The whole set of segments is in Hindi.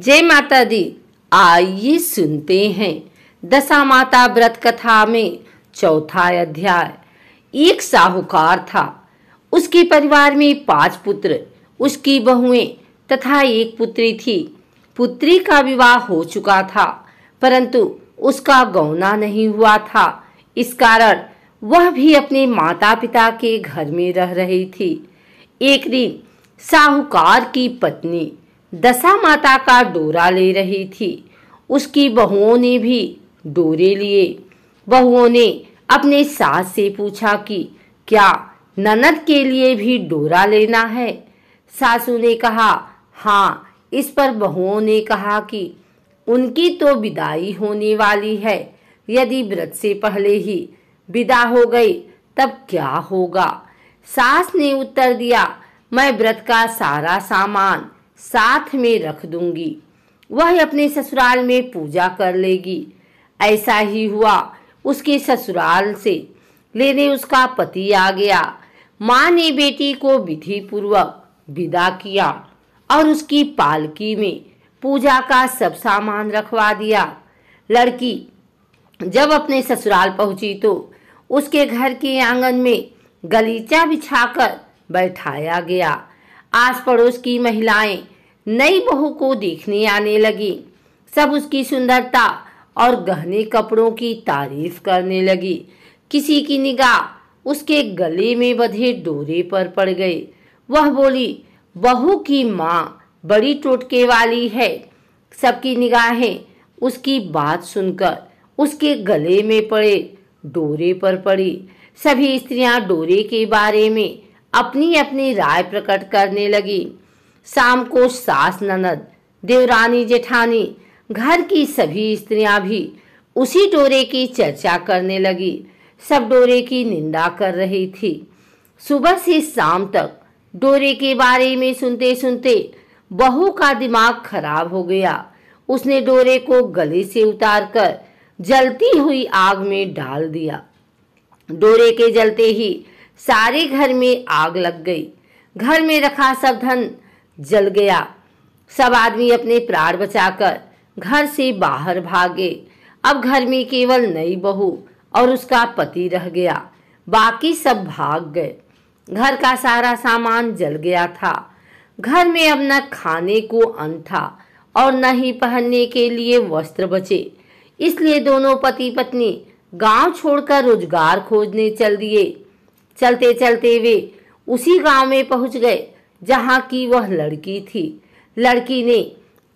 जय माता दी आइए सुनते हैं दशा माता व्रत कथा में चौथा अध्याय एक साहूकार था उसके परिवार में पांच पुत्र उसकी बहुएं तथा एक पुत्री थी पुत्री का विवाह हो चुका था परंतु उसका गौना नहीं हुआ था इस कारण वह भी अपने माता पिता के घर में रह रही थी एक दिन साहूकार की पत्नी दशा माता का डोरा ले रही थी उसकी बहुओं ने भी डोरे लिए बहुओं ने अपने सास से पूछा कि क्या ननद के लिए भी डोरा लेना है सासू ने कहा हाँ इस पर बहुओं ने कहा कि उनकी तो विदाई होने वाली है यदि व्रत से पहले ही विदा हो गई तब क्या होगा सास ने उत्तर दिया मैं व्रत का सारा सामान साथ में रख दूंगी वह अपने ससुराल में पूजा कर लेगी ऐसा ही हुआ उसके ससुराल से लेने उसका पति आ गया माँ ने बेटी को विधि पूर्वक विदा किया और उसकी पालकी में पूजा का सब सामान रखवा दिया लड़की जब अपने ससुराल पहुंची तो उसके घर के आंगन में गलीचा बिछाकर बैठाया गया आस पड़ोस की महिलाएं नई बहू को देखने आने लगी सब उसकी सुंदरता और गहने कपड़ों की तारीफ करने लगी किसी की निगाह उसके गले में बधे डोरे पर पड़ गई वह बोली बहू की माँ बड़ी टोटके वाली है सबकी निगाहें उसकी बात सुनकर उसके गले में पड़े डोरे पर पड़ी सभी स्त्रियां डोरे के बारे में अपनी अपनी राय प्रकट करने लगी शाम को सास ननद देवरानी जेठानी घर की सभी स्त्रियां भी उसी डोरे की चर्चा करने लगी सब डोरे की निंदा कर रही थी सुबह से शाम तक डोरे के बारे में सुनते सुनते बहू का दिमाग खराब हो गया उसने डोरे को गले से उतारकर जलती हुई आग में डाल दिया डोरे के जलते ही सारे घर में आग लग गई घर में रखा सब धन जल गया सब आदमी अपने प्राण बचाकर घर से बाहर भागे अब घर में केवल नई बहू और उसका पति रह गया बाकी सब भाग गए घर का सारा सामान जल गया था घर में अब न खाने को अन्न था और न ही पहनने के लिए वस्त्र बचे इसलिए दोनों पति पत्नी गांव छोड़कर रोजगार खोजने चल दिए चलते चलते वे उसी गांव में पहुंच गए जहाँ की वह लड़की थी लड़की ने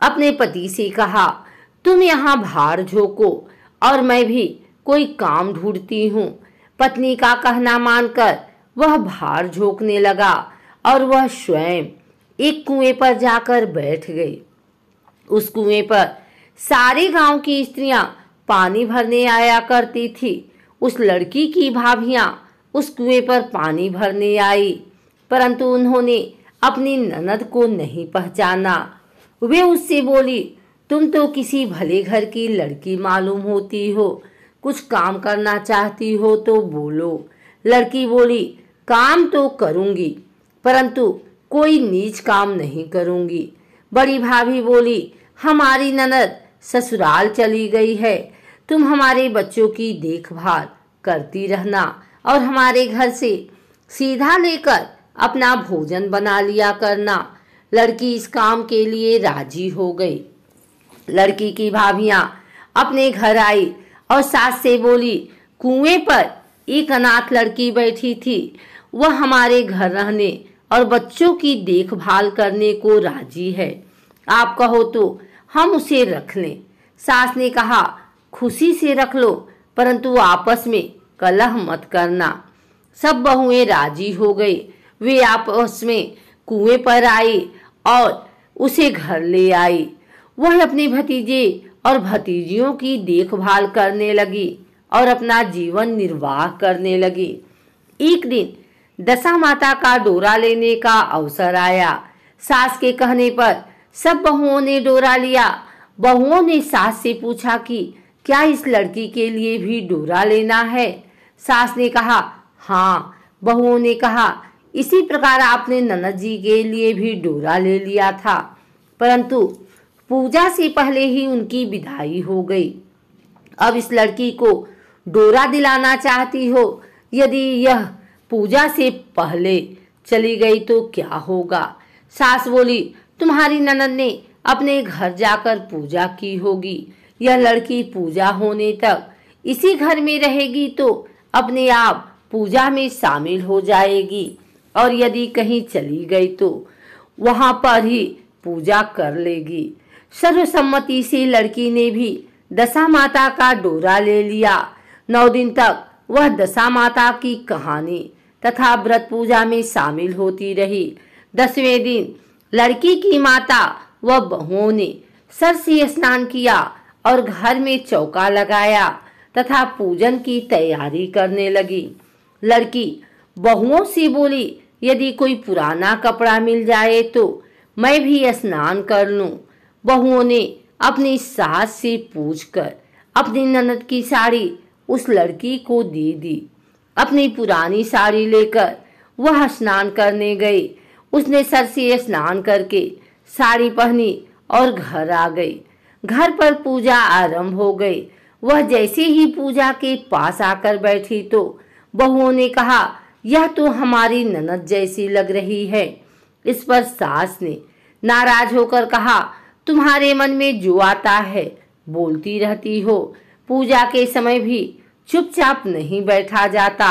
अपने पति से कहा तुम यहाँ भार झोंको और मैं भी कोई काम ढूंढती हूँ पत्नी का कहना मानकर वह भार झोंकने लगा और वह स्वयं एक कुएं पर जाकर बैठ गई उस कुएं पर सारे गांव की स्त्रियां पानी भरने आया करती थी उस लड़की की भाभियां उस कुएं पर पानी भरने आई परंतु उन्होंने अपनी ननद को नहीं पहचाना वे उससे बोली तुम तो किसी भले घर की लड़की मालूम होती हो कुछ काम करना चाहती हो तो बोलो लड़की बोली काम तो करूँगी परंतु कोई नीच काम नहीं करूँगी बड़ी भाभी बोली हमारी ननद ससुराल चली गई है तुम हमारे बच्चों की देखभाल करती रहना और हमारे घर से सीधा लेकर अपना भोजन बना लिया करना लड़की इस काम के लिए राजी हो गई लड़की की भाभियाँ अपने घर आई और सास से बोली कुएं पर एक अनाथ लड़की बैठी थी वह हमारे घर रहने और बच्चों की देखभाल करने को राजी है आप कहो तो हम उसे रख लें सास ने कहा खुशी से रख लो परंतु आपस में कलह मत करना सब बहुएं राजी हो गई वे आपस में कुएं पर आई और उसे घर ले आई वह अपने भतीजे और भतीजियों की देखभाल करने लगी और अपना जीवन निर्वाह करने लगी एक दिन दशा माता का डोरा लेने का अवसर आया सास के कहने पर सब बहुओं ने डोरा लिया बहुओं ने सास से पूछा कि क्या इस लड़की के लिए भी डोरा लेना है सास ने कहा हाँ बहुओं ने कहा इसी प्रकार आपने ननद जी के लिए भी डोरा ले लिया था परंतु पूजा से पहले ही उनकी विदाई हो गई अब इस लड़की को डोरा दिलाना चाहती हो यदि यह पूजा से पहले चली गई तो क्या होगा सास बोली तुम्हारी ननद ने अपने घर जाकर पूजा की होगी यह लड़की पूजा होने तक इसी घर में रहेगी तो अपने आप पूजा में शामिल हो जाएगी और यदि कहीं चली गई तो वहां पर ही पूजा कर लेगी सर्वसम्मति से लड़की ने भी दशा माता का डोरा ले लिया नौ दिन तक वह दशा माता की कहानी तथा व्रत पूजा में शामिल होती रही दसवें दिन लड़की की माता व बहुओं ने सर से स्नान किया और घर में चौका लगाया तथा पूजन की तैयारी करने लगी लड़की बहुओं से बोली यदि कोई पुराना कपड़ा मिल जाए तो मैं भी स्नान कर लूं। बहुओं ने अपनी सास से पूछकर अपनी ननद की साड़ी उस लड़की को दे दी अपनी पुरानी साड़ी लेकर वह स्नान करने गई उसने सर से स्नान करके साड़ी पहनी और घर आ गई घर पर पूजा आरंभ हो गई वह जैसे ही पूजा के पास आकर बैठी तो बहुओं ने कहा यह तो हमारी ननद जैसी लग रही है इस पर सास ने नाराज होकर कहा तुम्हारे मन में जो आता है बोलती रहती हो पूजा के समय भी चुपचाप नहीं बैठा जाता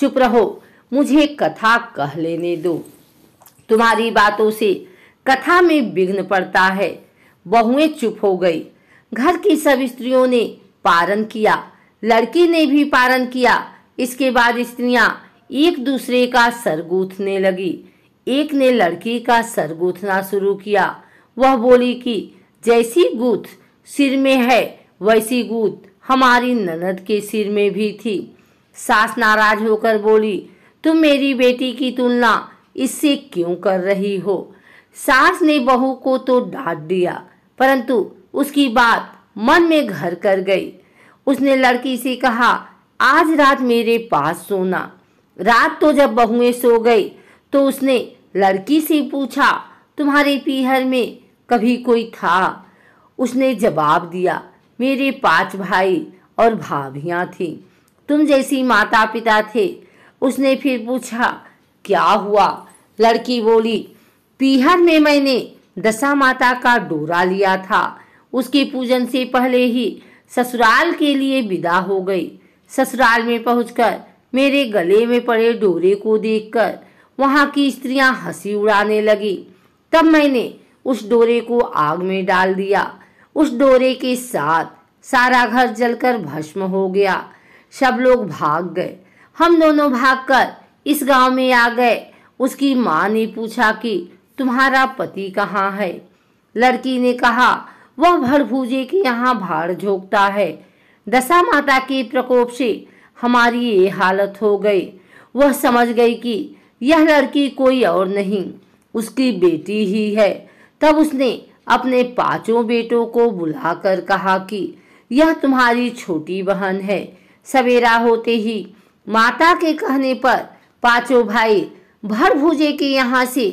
चुप रहो मुझे कथा कह लेने दो तुम्हारी बातों से कथा में विघ्न पड़ता है बहुएं चुप हो गई घर की सब स्त्रियों ने पारण किया लड़की ने भी पारण किया इसके बाद स्त्रियां एक दूसरे का सर गूंथने लगी एक ने लड़की का सर गूथना शुरू किया वह बोली कि जैसी गूथ सिर में है वैसी गूथ हमारी ननद के सिर में भी थी सास नाराज होकर बोली तुम मेरी बेटी की तुलना इससे क्यों कर रही हो सास ने बहू को तो डांट दिया परंतु उसकी बात मन में घर कर गई उसने लड़की से कहा आज रात मेरे पास सोना रात तो जब बहुएं सो गई तो उसने लड़की से पूछा तुम्हारे पीहर में कभी कोई था उसने जवाब दिया मेरे पांच भाई और भाभियाँ थीं तुम जैसी माता पिता थे उसने फिर पूछा क्या हुआ लड़की बोली पीहर में मैंने दशा माता का डोरा लिया था उसके पूजन से पहले ही ससुराल के लिए विदा हो गई ससुराल में पहुंचकर मेरे गले में पड़े डोरे को देखकर वहां की स्त्रियां हंसी उड़ाने लगी तब मैंने उस डोरे को आग में डाल दिया उस डोरे के साथ सारा घर जलकर भस्म हो गया सब लोग भाग गए हम दोनों भागकर इस गांव में आ गए उसकी माँ ने पूछा कि तुम्हारा पति कहाँ है लड़की ने कहा वह भड़भूजे के यहाँ भाड़ झोंकता है दशा माता के प्रकोप से हमारी ये हालत हो गई वह समझ गई कि यह लड़की कोई और नहीं उसकी बेटी ही है तब उसने अपने पांचों बेटों को बुलाकर कहा कि यह तुम्हारी छोटी बहन है सवेरा होते ही माता के कहने पर पांचों भाई भर भूजे के यहाँ से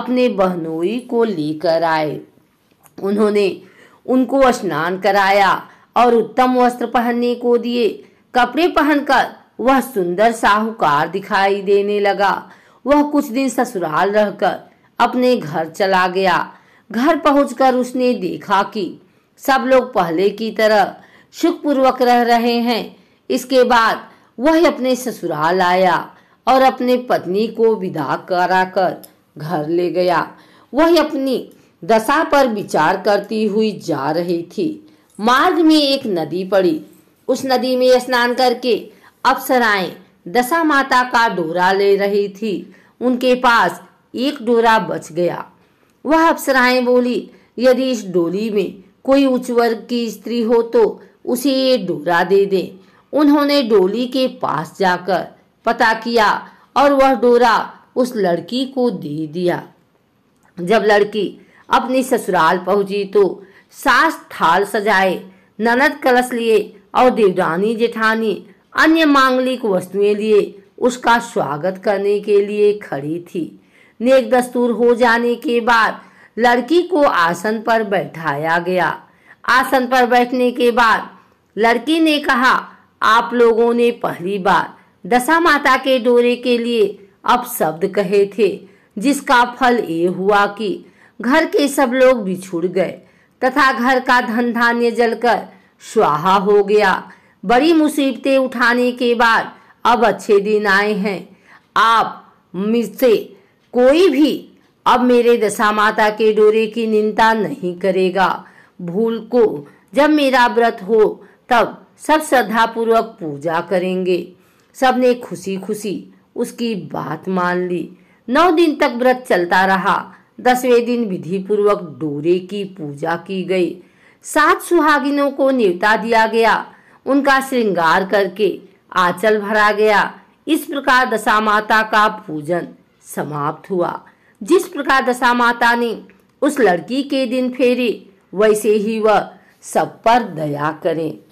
अपने बहनोई को लेकर आए उन्होंने उनको स्नान कराया और उत्तम वस्त्र पहनने को दिए कपड़े पहनकर वह सुंदर साहूकार दिखाई देने लगा वह कुछ दिन ससुराल रहकर अपने घर चला गया घर पहुंचकर उसने देखा कि सब लोग पहले की तरह सुखपूर्वक रह रहे हैं इसके बाद वह अपने ससुराल आया और अपने पत्नी को विदा कराकर घर ले गया वह अपनी दशा पर विचार करती हुई जा रही थी मार्ग में एक नदी पड़ी उस नदी में स्नान करके अप्सराएं दशा माता का डोरा ले रही थी उनके पास एक डोरा बच गया वह अप्सराएं बोली यदि इस डोली में कोई उच्च वर्ग की स्त्री हो तो उसे ये डोरा दे दे उन्होंने डोली के पास जाकर पता किया और वह डोरा उस लड़की को दे दिया जब लड़की अपनी ससुराल पहुंची तो सास थाल सजाए ननद कलश लिए और देवरानी जेठानी अन्य मांगलिक वस्तुएं लिए उसका स्वागत करने के लिए खड़ी थी नेक दस्तूर हो जाने के बाद लड़की को आसन पर बैठाया गया आसन पर बैठने के बाद लड़की ने कहा आप लोगों ने पहली बार दशा माता के डोरे के लिए अब शब्द कहे थे जिसका फल ये हुआ कि घर के सब लोग बिछुड़ गए तथा घर का धन धान्य जलकर स्वाहा हो गया बड़ी मुसीबतें उठाने के बाद अब अच्छे दिन आए हैं आप मुझसे कोई भी अब मेरे दशा माता के डोरे की निंदा नहीं करेगा भूल को जब मेरा व्रत हो तब सब श्रद्धा पूर्वक पूजा करेंगे सबने खुशी खुशी उसकी बात मान ली नौ दिन तक व्रत चलता रहा दसवें दिन विधि पूर्वक डोरे की पूजा की गई सात सुहागिनों को न्यौता दिया गया उनका श्रृंगार करके आंचल भरा गया इस प्रकार दशा माता का पूजन समाप्त हुआ जिस प्रकार दशा माता ने उस लड़की के दिन फेरे वैसे ही वह सब पर दया करें